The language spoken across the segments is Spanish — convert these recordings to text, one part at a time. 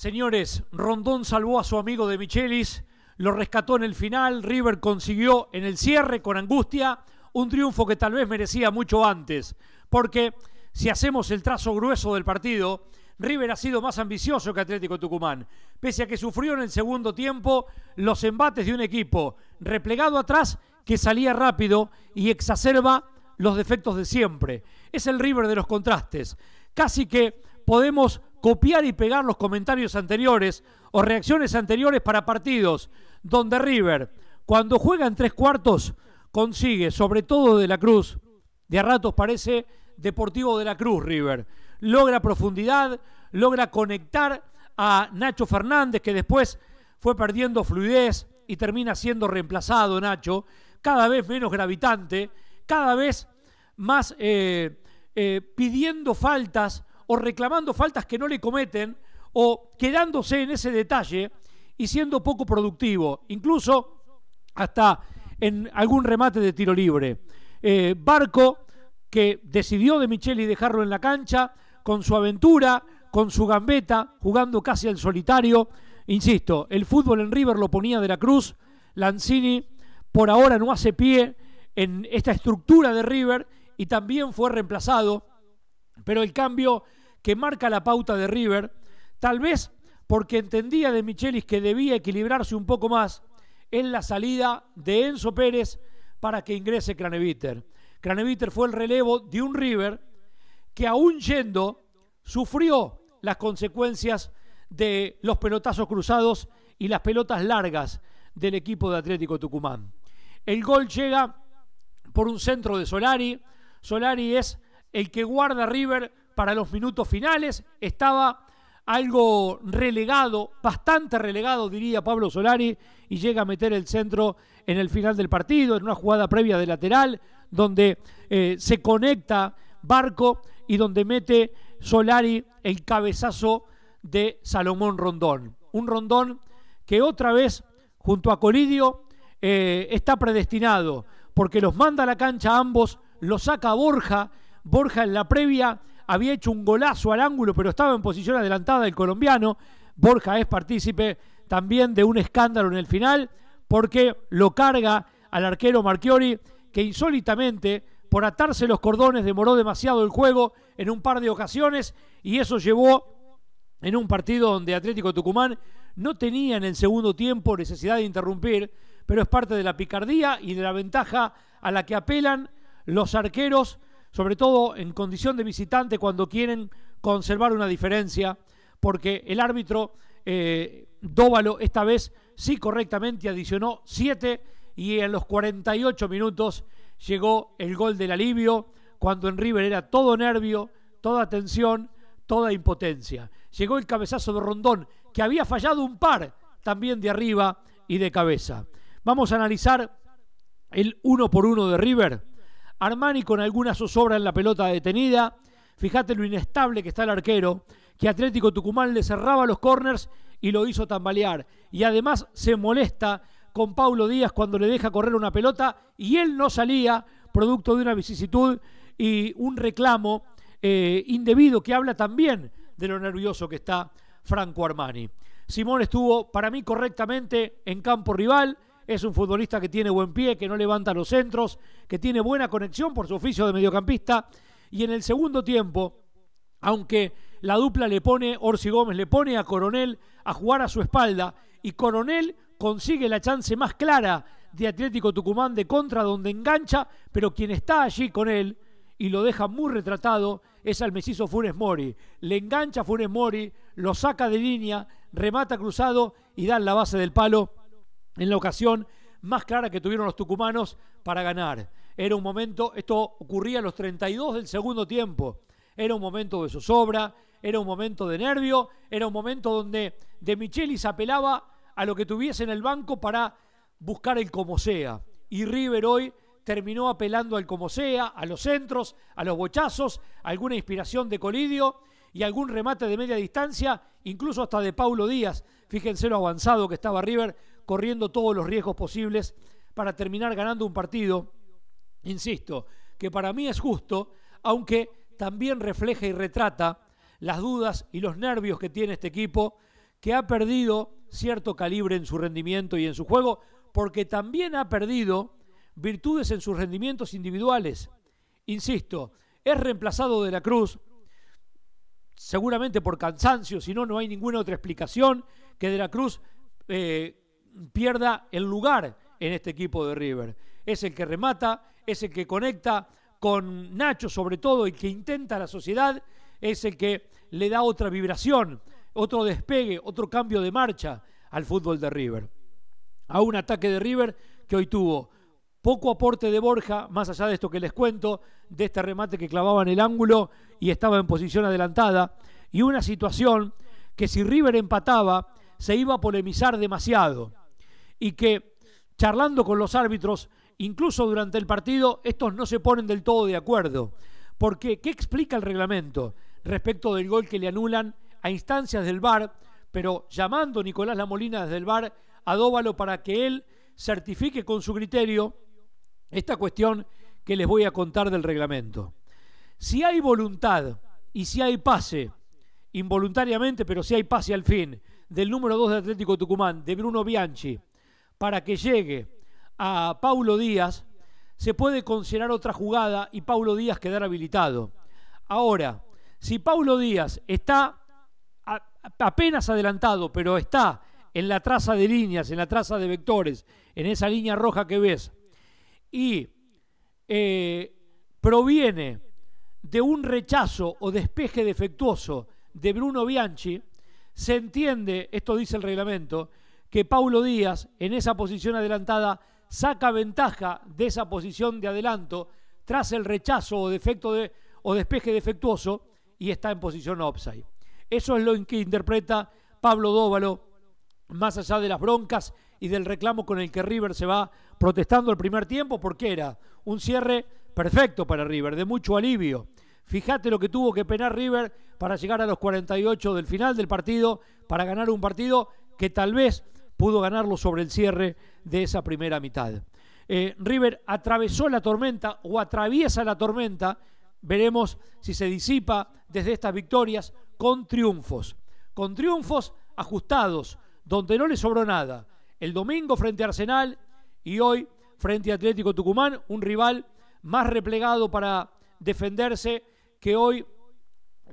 Señores, Rondón salvó a su amigo de Michelis, lo rescató en el final, River consiguió en el cierre con angustia un triunfo que tal vez merecía mucho antes, porque si hacemos el trazo grueso del partido, River ha sido más ambicioso que Atlético Tucumán, pese a que sufrió en el segundo tiempo los embates de un equipo replegado atrás que salía rápido y exacerba los defectos de siempre. Es el River de los contrastes. Casi que podemos copiar y pegar los comentarios anteriores o reacciones anteriores para partidos donde River, cuando juega en tres cuartos, consigue, sobre todo de la Cruz, de a ratos parece Deportivo de la Cruz River, logra profundidad, logra conectar a Nacho Fernández, que después fue perdiendo fluidez y termina siendo reemplazado Nacho, cada vez menos gravitante, cada vez más eh, eh, pidiendo faltas, o reclamando faltas que no le cometen o quedándose en ese detalle y siendo poco productivo, incluso hasta en algún remate de tiro libre. Eh, Barco, que decidió de Micheli dejarlo en la cancha, con su aventura, con su gambeta, jugando casi al solitario. Insisto, el fútbol en River lo ponía de la cruz, Lanzini por ahora no hace pie en esta estructura de River y también fue reemplazado, pero el cambio que marca la pauta de River, tal vez porque entendía de Michelis que debía equilibrarse un poco más en la salida de Enzo Pérez para que ingrese Craneviter. Craneviter fue el relevo de un River que aún yendo sufrió las consecuencias de los pelotazos cruzados y las pelotas largas del equipo de Atlético Tucumán. El gol llega por un centro de Solari. Solari es el que guarda River para los minutos finales, estaba algo relegado, bastante relegado, diría Pablo Solari, y llega a meter el centro en el final del partido, en una jugada previa de lateral, donde eh, se conecta Barco y donde mete Solari el cabezazo de Salomón Rondón. Un Rondón que otra vez, junto a Colidio, eh, está predestinado, porque los manda a la cancha ambos, los saca Borja, Borja en la previa había hecho un golazo al ángulo, pero estaba en posición adelantada el colombiano. Borja es partícipe también de un escándalo en el final, porque lo carga al arquero Marchiori, que insólitamente, por atarse los cordones, demoró demasiado el juego en un par de ocasiones, y eso llevó en un partido donde Atlético Tucumán no tenía en el segundo tiempo necesidad de interrumpir, pero es parte de la picardía y de la ventaja a la que apelan los arqueros sobre todo en condición de visitante cuando quieren conservar una diferencia, porque el árbitro eh, Dóvalo esta vez sí correctamente adicionó 7 y en los 48 minutos llegó el gol del alivio, cuando en River era todo nervio, toda tensión, toda impotencia. Llegó el cabezazo de Rondón, que había fallado un par también de arriba y de cabeza. Vamos a analizar el uno por uno de River Armani con alguna zozobra en la pelota detenida. Fíjate lo inestable que está el arquero, que Atlético Tucumán le cerraba los corners y lo hizo tambalear. Y además se molesta con Paulo Díaz cuando le deja correr una pelota y él no salía, producto de una vicisitud y un reclamo eh, indebido que habla también de lo nervioso que está Franco Armani. Simón estuvo para mí correctamente en campo rival, es un futbolista que tiene buen pie, que no levanta los centros, que tiene buena conexión por su oficio de mediocampista. Y en el segundo tiempo, aunque la dupla le pone, Orsi Gómez le pone a Coronel a jugar a su espalda y Coronel consigue la chance más clara de Atlético Tucumán de contra donde engancha, pero quien está allí con él y lo deja muy retratado es al mesizo Funes Mori. Le engancha Funes Mori, lo saca de línea, remata cruzado y da la base del palo en la ocasión más clara que tuvieron los tucumanos para ganar. Era un momento, esto ocurría a los 32 del segundo tiempo, era un momento de zozobra, era un momento de nervio, era un momento donde De Michelis apelaba a lo que tuviese en el banco para buscar el como sea. Y River hoy terminó apelando al como sea, a los centros, a los bochazos, alguna inspiración de Colidio y algún remate de media distancia, incluso hasta de Paulo Díaz. Fíjense lo avanzado que estaba River corriendo todos los riesgos posibles para terminar ganando un partido, insisto, que para mí es justo, aunque también refleja y retrata las dudas y los nervios que tiene este equipo, que ha perdido cierto calibre en su rendimiento y en su juego, porque también ha perdido virtudes en sus rendimientos individuales. Insisto, es reemplazado de la Cruz, seguramente por cansancio, si no, no hay ninguna otra explicación que de la Cruz eh, pierda el lugar en este equipo de River. Es el que remata, es el que conecta con Nacho sobre todo, y que intenta la sociedad, es el que le da otra vibración, otro despegue, otro cambio de marcha al fútbol de River. A un ataque de River que hoy tuvo poco aporte de Borja, más allá de esto que les cuento, de este remate que clavaba en el ángulo y estaba en posición adelantada, y una situación que si River empataba se iba a polemizar demasiado y que charlando con los árbitros, incluso durante el partido, estos no se ponen del todo de acuerdo. Porque, ¿qué explica el reglamento respecto del gol que le anulan a instancias del VAR, pero llamando a Nicolás Lamolina desde el VAR a Dóvalo para que él certifique con su criterio esta cuestión que les voy a contar del reglamento? Si hay voluntad y si hay pase, involuntariamente, pero si hay pase al fin, del número 2 de Atlético Tucumán, de Bruno Bianchi, para que llegue a Paulo Díaz, se puede considerar otra jugada y Paulo Díaz quedar habilitado. Ahora, si Paulo Díaz está apenas adelantado, pero está en la traza de líneas, en la traza de vectores, en esa línea roja que ves, y eh, proviene de un rechazo o despeje defectuoso de Bruno Bianchi, se entiende, esto dice el reglamento, que Paulo Díaz, en esa posición adelantada, saca ventaja de esa posición de adelanto tras el rechazo o, defecto o despeje defectuoso y está en posición offside. Eso es lo que interpreta Pablo Dóvalo, más allá de las broncas y del reclamo con el que River se va protestando el primer tiempo, porque era un cierre perfecto para River, de mucho alivio. Fíjate lo que tuvo que penar River para llegar a los 48 del final del partido, para ganar un partido que tal vez pudo ganarlo sobre el cierre de esa primera mitad. Eh, River atravesó la tormenta o atraviesa la tormenta, veremos si se disipa desde estas victorias con triunfos, con triunfos ajustados, donde no le sobró nada. El domingo frente a Arsenal y hoy frente a Atlético Tucumán, un rival más replegado para defenderse que hoy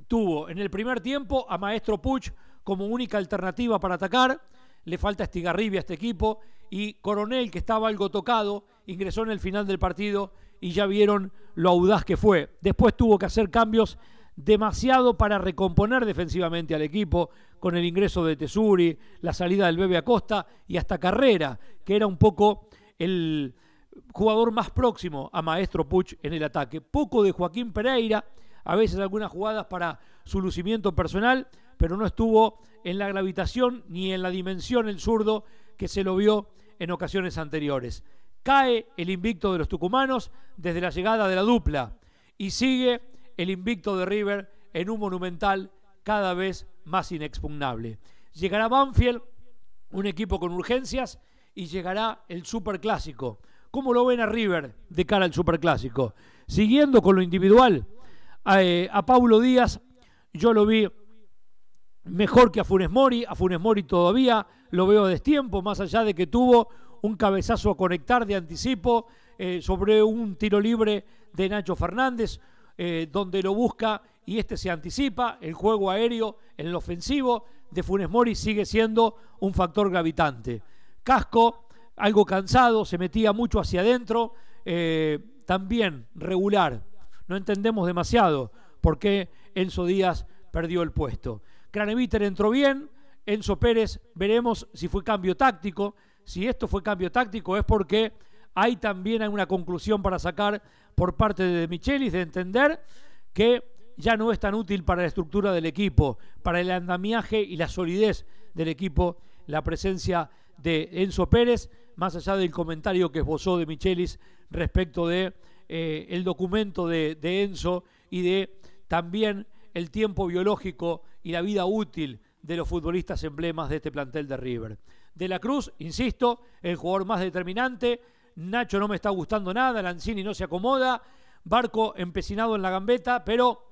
tuvo en el primer tiempo a Maestro Puch como única alternativa para atacar le falta Estigarribia a este equipo y Coronel, que estaba algo tocado, ingresó en el final del partido y ya vieron lo audaz que fue. Después tuvo que hacer cambios demasiado para recomponer defensivamente al equipo con el ingreso de Tesuri, la salida del Bebe Acosta y hasta Carrera, que era un poco el jugador más próximo a Maestro Puch en el ataque. Poco de Joaquín Pereira, a veces algunas jugadas para su lucimiento personal, pero no estuvo en la gravitación ni en la dimensión el zurdo que se lo vio en ocasiones anteriores. Cae el invicto de los tucumanos desde la llegada de la dupla y sigue el invicto de River en un monumental cada vez más inexpugnable. Llegará Banfield, un equipo con urgencias, y llegará el Superclásico. ¿Cómo lo ven a River de cara al Superclásico? Siguiendo con lo individual, a, eh, Paulo Díaz yo lo vi mejor que a Funes Mori, a Funes Mori todavía lo veo a destiempo, más allá de que tuvo un cabezazo a conectar de anticipo eh, sobre un tiro libre de Nacho Fernández, eh, donde lo busca y este se anticipa, el juego aéreo en el ofensivo de Funes Mori sigue siendo un factor gravitante. Casco, algo cansado, se metía mucho hacia adentro, eh, también regular. No entendemos demasiado por qué Enzo Díaz perdió el puesto. Craneviter entró bien, Enzo Pérez, veremos si fue cambio táctico. Si esto fue cambio táctico es porque hay también una conclusión para sacar por parte de Michelis de entender que ya no es tan útil para la estructura del equipo, para el andamiaje y la solidez del equipo, la presencia de Enzo Pérez, más allá del comentario que esbozó de Michelis respecto de eh, el documento de Enzo y de también el tiempo biológico y la vida útil de los futbolistas emblemas de este plantel de River. De la Cruz, insisto, el jugador más determinante. Nacho no me está gustando nada, Lanzini no se acomoda, Barco empecinado en la gambeta, pero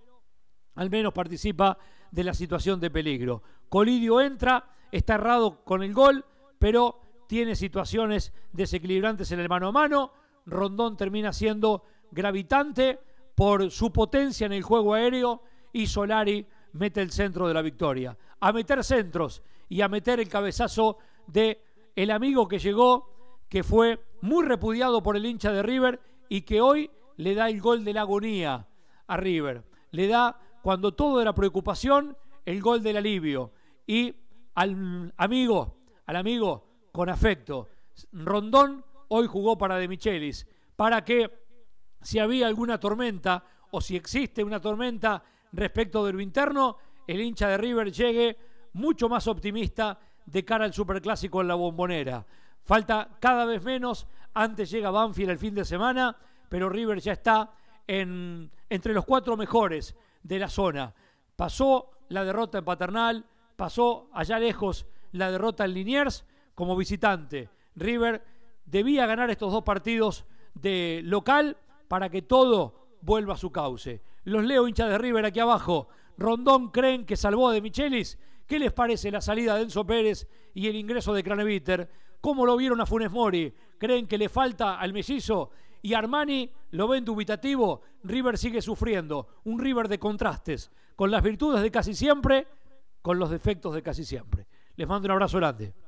al menos participa de la situación de peligro. Colidio entra, está errado con el gol, pero tiene situaciones desequilibrantes en el mano a mano. Rondón termina siendo gravitante por su potencia en el juego aéreo y Solari mete el centro de la victoria. A meter centros y a meter el cabezazo de el amigo que llegó, que fue muy repudiado por el hincha de River y que hoy le da el gol de la agonía a River. Le da, cuando todo era preocupación, el gol del alivio. Y al amigo, al amigo con afecto, Rondón hoy jugó para De Michelis, para que si había alguna tormenta o si existe una tormenta respecto de lo interno, el hincha de River llegue mucho más optimista de cara al Superclásico en la bombonera. Falta cada vez menos, antes llega Banfield el fin de semana, pero River ya está entre los cuatro mejores de la zona. Pasó la derrota en Paternal, pasó allá lejos la derrota en Liniers como visitante. River debía ganar estos dos partidos de local para que todo vuelva a su cauce. Los leo hinchas de River aquí abajo. Rondón creen que salvó de Michelis. ¿Qué les parece la salida de Enzo Pérez y el ingreso de Craneviter? ¿Cómo lo vieron a Funes Mori? ¿Creen que le falta al mellizo? Y Armani lo ven dubitativo. River sigue sufriendo. Un River de contrastes. Con las virtudes de casi siempre, con los defectos de casi siempre. Les mando un abrazo grande.